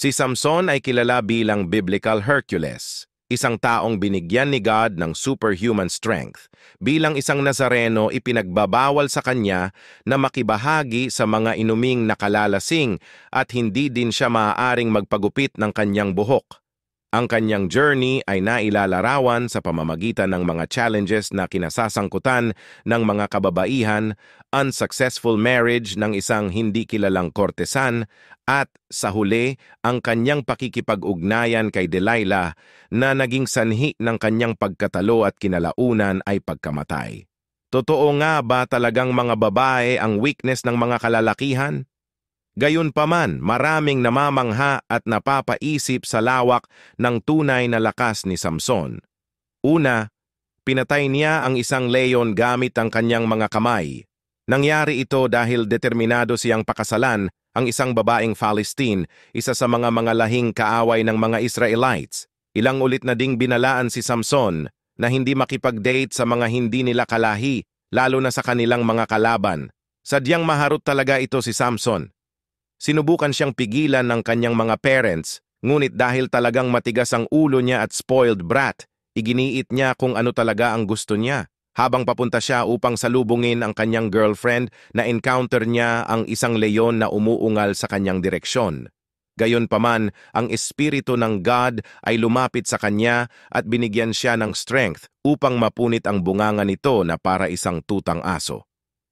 Si Samson ay kilala bilang Biblical Hercules, isang taong binigyan ni God ng superhuman strength. Bilang isang Nazareno, ipinagbabawal sa kanya na makibahagi sa mga inuming nakalalasing at hindi din siya maaaring magpagupit ng kanyang buhok. Ang kanyang journey ay nailalarawan sa pamamagitan ng mga challenges na kinasasangkutan ng mga kababaihan, unsuccessful marriage ng isang hindi kilalang kortesan, at sa huli ang kanyang pakikipag-ugnayan kay Delilah na naging sanhi ng kanyang pagkatalo at kinalaunan ay pagkamatay. Totoo nga ba talagang mga babae ang weakness ng mga kalalakihan? Gayunpaman, maraming namamangha at napapaisip sa lawak ng tunay na lakas ni Samson. Una, pinatay niya ang isang leon gamit ang kanyang mga kamay. Nangyari ito dahil determinado siyang pakasalan ang isang babaeng Palestine, isa sa mga mga lahing kaaway ng mga Israelites. Ilang ulit na ding binalaan si Samson na hindi makipag-date sa mga hindi nila kalahi, lalo na sa kanilang mga kalaban. Sadyang maharot talaga ito si Samson sinubukan siyang pigilan ng kanyang mga parents, ngunit dahil talagang matigas ang ulo niya at spoiled brat, iginiit niya kung ano talaga ang gusto niya. Habang papunta siya upang salubungin ang kanyang girlfriend, na-encounter niya ang isang leyon na umuungal sa kanyang direksyon. Gayunpaman, ang espiritu ng God ay lumapit sa kanya at binigyan siya ng strength upang mapunit ang bunganga nito na para isang tutang aso.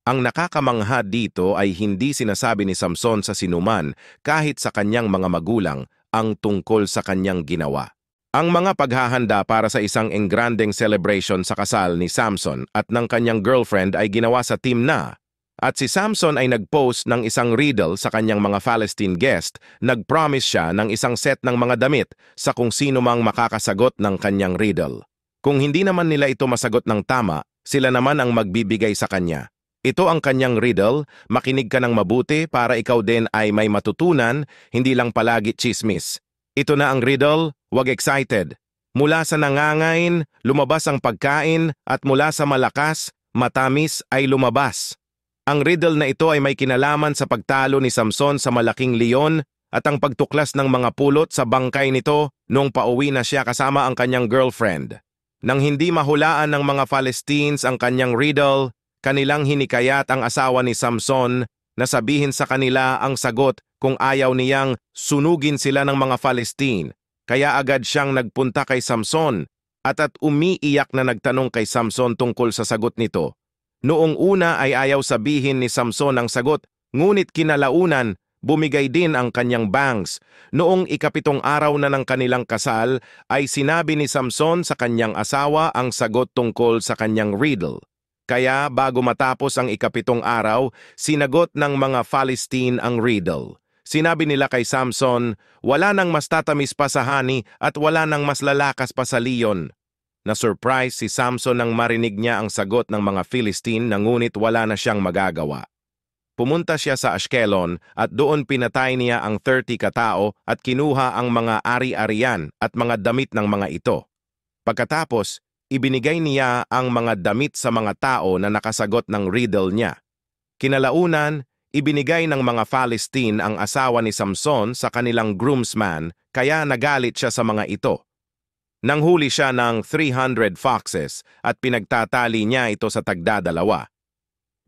Ang nakakamangha dito ay hindi sinasabi ni Samson sa sinuman kahit sa kanyang mga magulang ang tungkol sa kanyang ginawa. Ang mga paghahanda para sa isang engranding celebration sa kasal ni Samson at ng kanyang girlfriend ay ginawa sa team na. At si Samson ay nag-post ng isang riddle sa kanyang mga Palestine guest, nag-promise siya ng isang set ng mga damit sa kung sino mang makakasagot ng kanyang riddle. Kung hindi naman nila ito masagot ng tama, sila naman ang magbibigay sa kanya. Ito ang kanyang riddle, makinig ka ng mabuti para ikaw din ay may matutunan, hindi lang palagi chismis. Ito na ang riddle, wag excited. Mula sa nangangain, lumabas ang pagkain, at mula sa malakas, matamis ay lumabas. Ang riddle na ito ay may kinalaman sa pagtalo ni Samson sa malaking leon at ang pagtuklas ng mga pulot sa bangkay nito nung pauwi na siya kasama ang kanyang girlfriend. Nang hindi mahulaan ng mga Palestines ang kanyang riddle, kanilang hinikayat ang asawa ni Samson na sabihin sa kanila ang sagot kung ayaw niyang sunugin sila ng mga Palestine. Kaya agad siyang nagpunta kay Samson at at umiiyak na nagtanong kay Samson tungkol sa sagot nito. Noong una ay ayaw sabihin ni Samson ang sagot, ngunit kinalaunan, bumigay din ang kanyang bangs. Noong ikapitong araw na ng kanilang kasal, ay sinabi ni Samson sa kanyang asawa ang sagot tungkol sa kanyang riddle. Kaya bago matapos ang ikapitong araw, sinagot ng mga Palestine ang riddle. Sinabi nila kay Samson, wala nang mas tatamis pa sa honey at wala nang mas lalakas pa sa liyon. Na-surprise si Samson nang marinig niya ang sagot ng mga Philistine na ngunit wala na siyang magagawa. Pumunta siya sa Ashkelon at doon pinatay niya ang 30 katao at kinuha ang mga ari-arian at mga damit ng mga ito. Pagkatapos, ibinigay niya ang mga damit sa mga tao na nakasagot ng riddle niya. Kinalaunan, ibinigay ng mga Palestine ang asawa ni Samson sa kanilang groomsman kaya nagalit siya sa mga ito. Nang Nanghuli siya ng 300 foxes at pinagtatali niya ito sa tagdadalawa.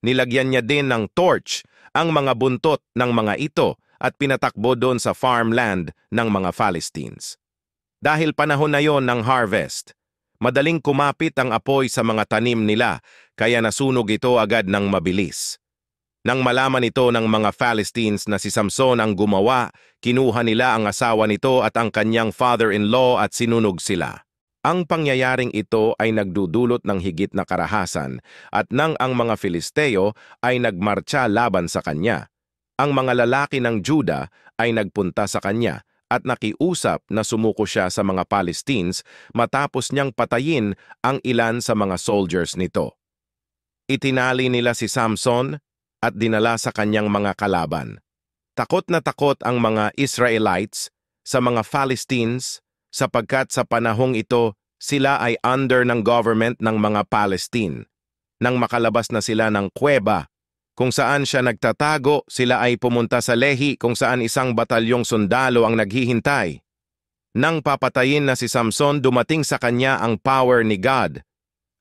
Nilagyan niya din ng torch ang mga buntot ng mga ito at pinatakbo doon sa farmland ng mga Philistines. Dahil panahon na yon ng harvest, madaling kumapit ang apoy sa mga tanim nila kaya nasunog ito agad ng mabilis. Nang malaman ito ng mga Philistines na si Samson ang gumawa, kinuha nila ang asawa nito at ang kanyang father-in-law at sinunog sila. Ang pangyayaring ito ay nagdudulot ng higit na karahasan at nang ang mga Filisteo ay nagmarcha laban sa kanya. Ang mga lalaki ng Juda ay nagpunta sa kanya at nakiusap na sumuko siya sa mga Palestines matapos niyang patayin ang ilan sa mga soldiers nito. Itinali nila si Samson at dinala sa kanyang mga kalaban. Takot na takot ang mga Israelites sa mga Palestines sapagkat sa panahong ito sila ay under ng government ng mga Palestine. Nang makalabas na sila ng kuweba kung saan siya nagtatago, sila ay pumunta sa Lehi kung saan isang batalyong sundalo ang naghihintay. Nang papatayin na si Samson, dumating sa kanya ang power ni God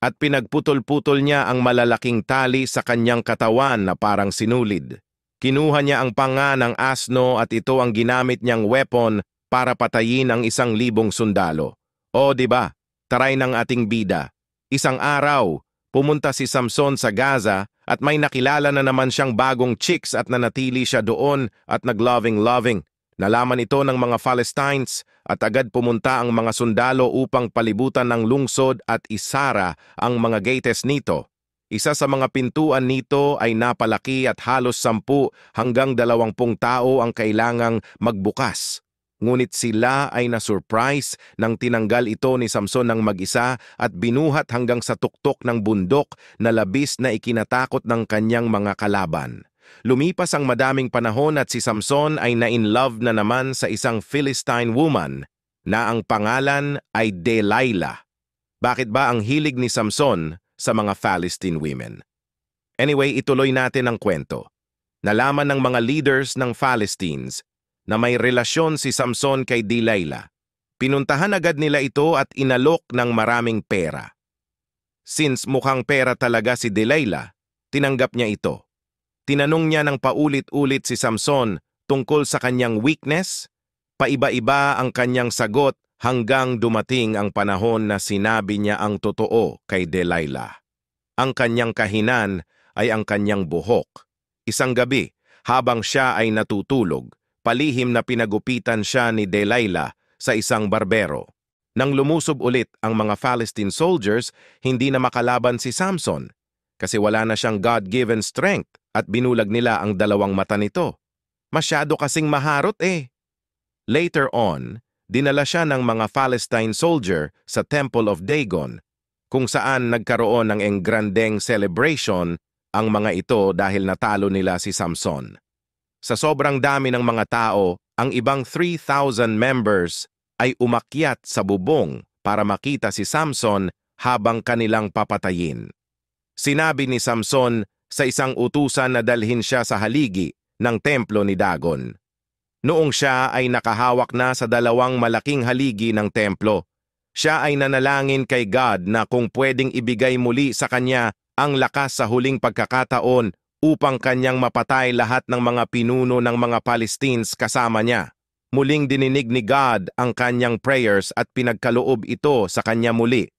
at pinagputol-putol niya ang malalaking tali sa kanyang katawan na parang sinulid. Kinuha niya ang panga ng asno at ito ang ginamit niyang weapon para patayin ang isang libong sundalo. O di ba? Taray ng ating bida. Isang araw, pumunta si Samson sa Gaza at may nakilala na naman siyang bagong chicks at nanatili siya doon at nagloving-loving. Nalaman ito ng mga Palestines at agad pumunta ang mga sundalo upang palibutan ng lungsod at isara ang mga gates nito. Isa sa mga pintuan nito ay napalaki at halos sampu hanggang dalawampung tao ang kailangang magbukas. Ngunit sila ay na-surprise nang tinanggal ito ni Samson ng mag-isa at binuhat hanggang sa tuktok ng bundok na labis na ikinatakot ng kanyang mga kalaban. Lumipas ang madaming panahon at si Samson ay na-inlove na naman sa isang Philistine woman na ang pangalan ay Delilah. Bakit ba ang hilig ni Samson sa mga Philistine women? Anyway, ituloy natin ang kwento. Nalaman ng mga leaders ng Philistines na may relasyon si Samson kay Delilah. Pinuntahan agad nila ito at inalok ng maraming pera. Since mukhang pera talaga si Delilah, tinanggap niya ito. Tinanong niya ng paulit-ulit si Samson tungkol sa kanyang weakness, paiba-iba ang kanyang sagot hanggang dumating ang panahon na sinabi niya ang totoo kay Delilah. Ang kanyang kahinan ay ang kanyang buhok. Isang gabi, habang siya ay natutulog, palihim na pinagupitan siya ni Delilah sa isang barbero. Nang lumusob ulit ang mga Palestine soldiers, hindi na makalaban si Samson kasi wala na siyang God-given strength at binulag nila ang dalawang mata nito. Masyado kasing maharot eh. Later on, dinala siya ng mga Palestine soldier sa Temple of Dagon kung saan nagkaroon ng engrandeng celebration ang mga ito dahil natalo nila si Samson. Sa sobrang dami ng mga tao, ang ibang 3,000 members ay umakyat sa bubong para makita si Samson habang kanilang papatayin. Sinabi ni Samson sa isang utusan na dalhin siya sa haligi ng templo ni Dagon. Noong siya ay nakahawak na sa dalawang malaking haligi ng templo, siya ay nanalangin kay God na kung pwedeng ibigay muli sa kanya ang lakas sa huling pagkakataon upang kanyang mapatay lahat ng mga pinuno ng mga Palestines kasama niya. Muling dininig ni God ang kanyang prayers at pinagkaloob ito sa kanya muli.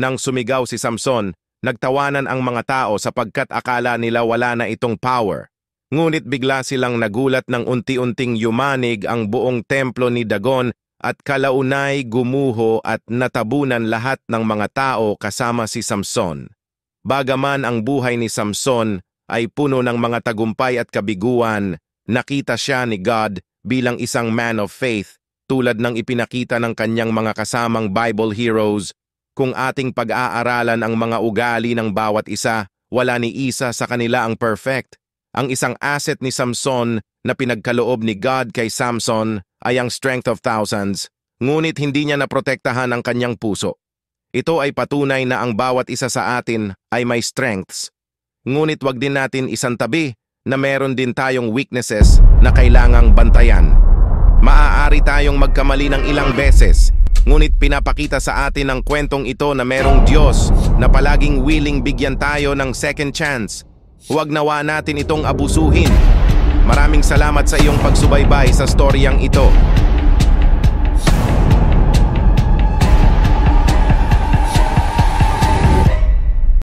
Nang sumigaw si Samson, nagtawanan ang mga tao sapagkat akala nila wala na itong power. Ngunit bigla silang nagulat ng unti-unting yumanig ang buong templo ni Dagon at kalaunay gumuho at natabunan lahat ng mga tao kasama si Samson. Bagaman ang buhay ni Samson ay puno ng mga tagumpay at kabiguan, nakita siya ni God bilang isang man of faith tulad ng ipinakita ng kanyang mga kasamang Bible heroes. Kung ating pag-aaralan ang mga ugali ng bawat isa, wala ni isa sa kanila ang perfect. Ang isang asset ni Samson na pinagkaloob ni God kay Samson ay ang strength of thousands, ngunit hindi niya naprotektahan ang kanyang puso. Ito ay patunay na ang bawat isa sa atin ay may strengths Ngunit wag din natin isang tabi na meron din tayong weaknesses na kailangang bantayan. Maaari tayong magkamali ng ilang beses, ngunit pinapakita sa atin ng kwentong ito na merong Diyos na palaging willing bigyan tayo ng second chance. Huwag nawa natin itong abusuhin. Maraming salamat sa iyong pagsubaybay sa storyang ito.